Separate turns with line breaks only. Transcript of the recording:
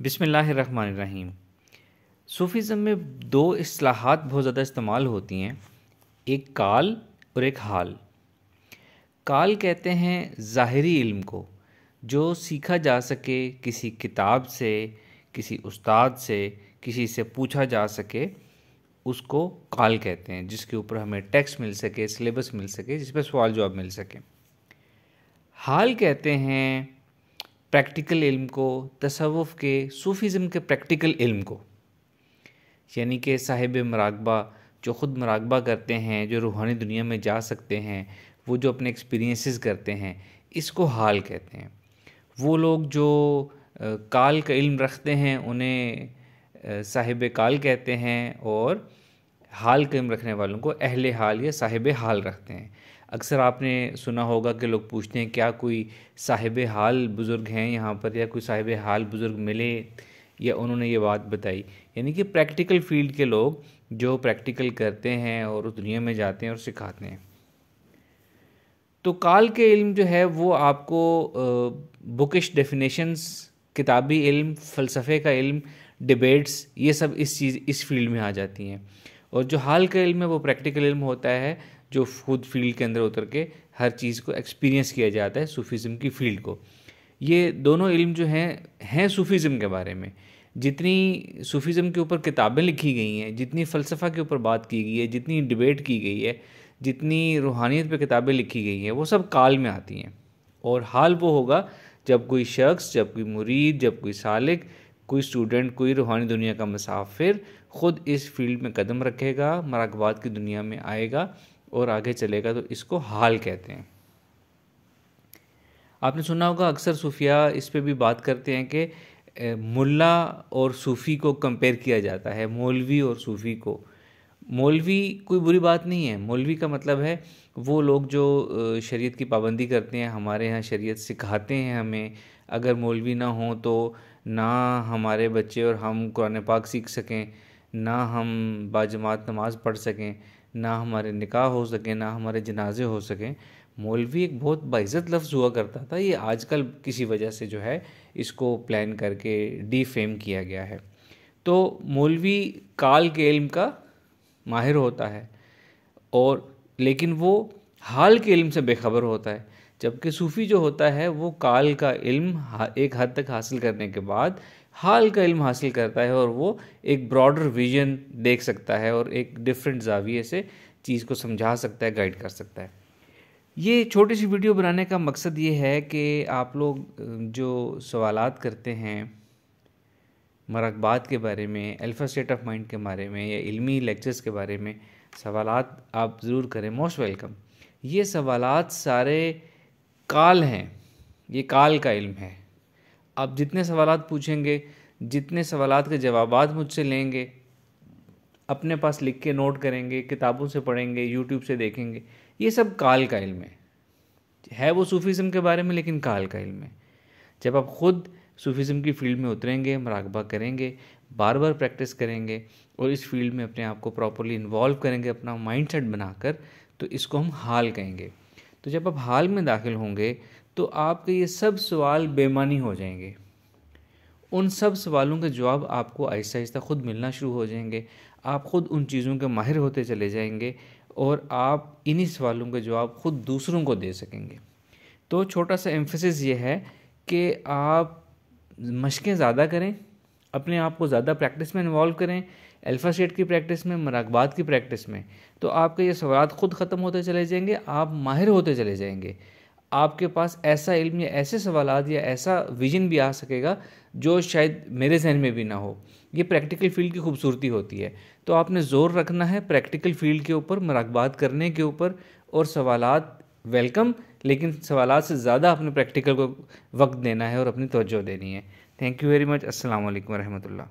बिसमीम सूफ़ीज़म में दो असलाहत बहुत ज़्यादा इस्तेमाल होती हैं एक काल और एक हाल काल कहते हैं ज़ाहरी इल्म को जो सीखा जा सके किसी किताब से किसी उस्ताद से किसी से पूछा जा सके उसको काल कहते हैं जिसके ऊपर हमें टेक्स्ट मिल सके सिलेबस मिल सके जिस पर सवाल जवाब मिल सके हाल कहते हैं प्रैक्टिकल इल्म को तसवुफ़ के सूफ़ीज़म के प्रैक्टिकल इल्म को यानी कि साहिब मराकबा जो ख़ुद मराकबा करते हैं जो रूहानी दुनिया में जा सकते हैं वो जो अपने एक्सपीरियंसेस करते हैं इसको हाल कहते हैं वो लोग जो काल का इल्म रखते हैं उन्हें साहिब काल कहते हैं और हाल कम रखने वालों को अहल हाल या साहिब हाल रखते हैं अक्सर आपने सुना होगा कि लोग पूछते हैं क्या कोई साहिब हाल बुज़ुर्ग हैं यहाँ पर या कोई साहिब हाल बुज़ुर्ग मिले या उन्होंने ये बात बताई यानी कि प्रैक्टिकल फील्ड के लोग जो प्रैक्टिकल करते हैं और उस दुनिया में जाते हैं और सिखाते हैं तो काल के इल्म जो है वो आपको बुकिश डेफिनेशंस किताबी इल्म फ़लसफ़े का इल्म डिबेट्स ये सब इस चीज़ इस फील्ड में आ जाती हैं और जो हाल का इल्म है वो प्रैक्टिकल इल्म होता है जो खुद फील्ड के अंदर उतर के हर चीज़ को एक्सपीरियंस किया जाता है सूफीज़म की फील्ड को ये दोनों इल्म जो हैं हैं सूफीज़म के बारे में जितनी सूफीज़म के ऊपर किताबें लिखी गई हैं जितनी फ़लसफ़ा के ऊपर बात की गई है जितनी डिबेट की गई है जितनी रूहानियत पे किताबें लिखी गई हैं वो सब काल में आती हैं और हाल वो होगा जब कोई शख्स जब कोई मुरीद जब कोई सालिक कोई स्टूडेंट कोई रूहानी दुनिया का मुसाफिर ख़ुद इस फील्ड में कदम रखेगा मराकबाद की दुनिया में आएगा और आगे चलेगा तो इसको हाल कहते हैं आपने सुना होगा अक्सर सूफिया इस पर भी बात करते हैं कि मुल्ला और सूफ़ी को कंपेयर किया जाता है मौलवी और सूफ़ी को मौलवी कोई बुरी बात नहीं है मौलवी का मतलब है वो लोग जो शरीयत की पाबंदी करते हैं हमारे यहाँ शरीयत सिखाते हैं हमें अगर मौलवी ना हो तो ना हमारे बच्चे और हम कुरान पाक सीख सकें ना हम बाजमात नमाज़ पढ़ सकें ना हमारे निकाह हो सकें ना हमारे जनाजे हो सकें मौलवी एक बहुत बाइज़त लफ्ज़ हुआ करता था ये आजकल किसी वजह से जो है इसको प्लान करके डीफेम किया गया है तो मौलवी काल के इल्म का माहिर होता है और लेकिन वो हाल के इल्म से बेखबर होता है जबकि सूफ़ी जो होता है वो काल का इल्म एक हद तक हासिल करने के बाद हाल का इल्म हासिल करता है और वो एक ब्रॉडर विजन देख सकता है और एक डिफरेंट जाविये से चीज़ को समझा सकता है गाइड कर सकता है ये छोटी सी वीडियो बनाने का मकसद ये है कि आप लोग जो सवालात करते हैं मरकबात के बारे में अल्फ़ा स्टेट ऑफ माइंड के बारे में या इल्मी लेक्चर्स के बारे में सवालात आप ज़रूर करें मोस्ट वेलकम ये सवालात सारे काल हैं ये काल का इल्म है आप जितने सवाल पूछेंगे जितने सवाल के जवाब मुझसे लेंगे अपने पास लिख के नोट करेंगे किताबों से पढ़ेंगे यूट्यूब से देखेंगे ये सब काल का इल्म है है वो सूफ़ीज़म के बारे में लेकिन काल का इल्म है जब आप ख़ुद सूफ़ीज़म की फ़ील्ड में उतरेंगे मराकबा करेंगे बार बार प्रैक्टिस करेंगे और इस फील्ड में अपने आप को प्रॉपरली इन्वॉल्व करेंगे अपना माइंड सेट बनाकर तो इसको हम हाल कहेंगे तो जब आप हाल में दाखिल होंगे तो आपके ये सब सवाल बेमानी हो जाएंगे उन सब सवालों के जवाब आपको आहिस्ता आहिस्ता ख़ुद मिलना शुरू हो जाएंगे आप ख़ुद उन चीज़ों के माहिर होते चले जाएंगे और आप इन्हीं सवालों के जवाब ख़ुद दूसरों को दे सकेंगे तो छोटा सा एम्फोसिस ये है कि आप मशक़ें ज़्यादा करें अपने आप को ज़्यादा प्रैक्टिस में इन्वॉल्व करें अल्फ़ा सेट की प्रैक्टिस में मराकबाद की प्रैक्टिस में तो आपके ये सवाल ख़ुद ख़त्म होते चले जाएंगे आप माहिर होते चले जाएंगे आपके पास ऐसा इल्म या ऐसे सवाल या ऐसा विजन भी आ सकेगा जो शायद मेरे जहन में भी ना हो ये प्रैक्टिकल फील्ड की खूबसूरती होती है तो आपने ज़ोर रखना है प्रैक्टिकल फील्ड के ऊपर मराकबात करने के ऊपर और सवालत वेलकम लेकिन सवाल से ज़्यादा अपने प्रैक्टिकल को वक्त देना है और अपनी तोज्जो देनी है थैंक यू वेरी मच असल वरहमल्ला